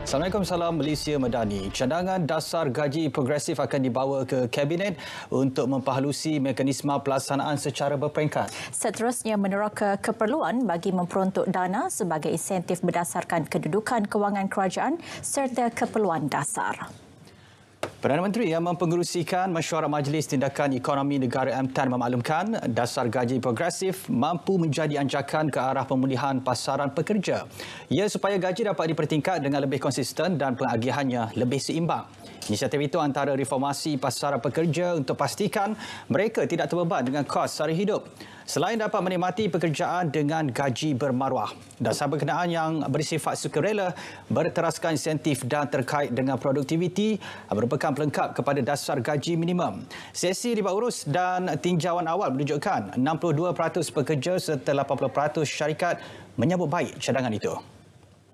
Assalamualaikum salam Malaysia Madani. Cadangan dasar gaji progresif akan dibawa ke kabinet untuk memperhalusi mekanisme pelaksanaan secara berperingkat. Seterusnya meneroka keperluan bagi memperuntuk dana sebagai insentif berdasarkan kedudukan kewangan kerajaan serta keperluan dasar. Perdana Menteri yang mempengerusikan mesyuarat Majlis Tindakan Ekonomi Negara m MTAN memaklumkan dasar gaji progresif mampu menjadi anjakan ke arah pemulihan pasaran pekerja. Ia supaya gaji dapat dipertingkat dengan lebih konsisten dan pengagihannya lebih seimbang. Inisiatif itu antara reformasi pasaran pekerja untuk pastikan mereka tidak terbeban dengan kos sara hidup. Selain dapat menikmati pekerjaan dengan gaji bermaruah, dasar berkenaan yang bersifat sukarela berteraskan insentif dan terkait dengan produktiviti merupakan pendidikan pelengkap kepada dasar gaji minimum. Sesi riba urus dan tinjauan awal menunjukkan 62% pekerja serta 80% syarikat menyambut baik cadangan itu.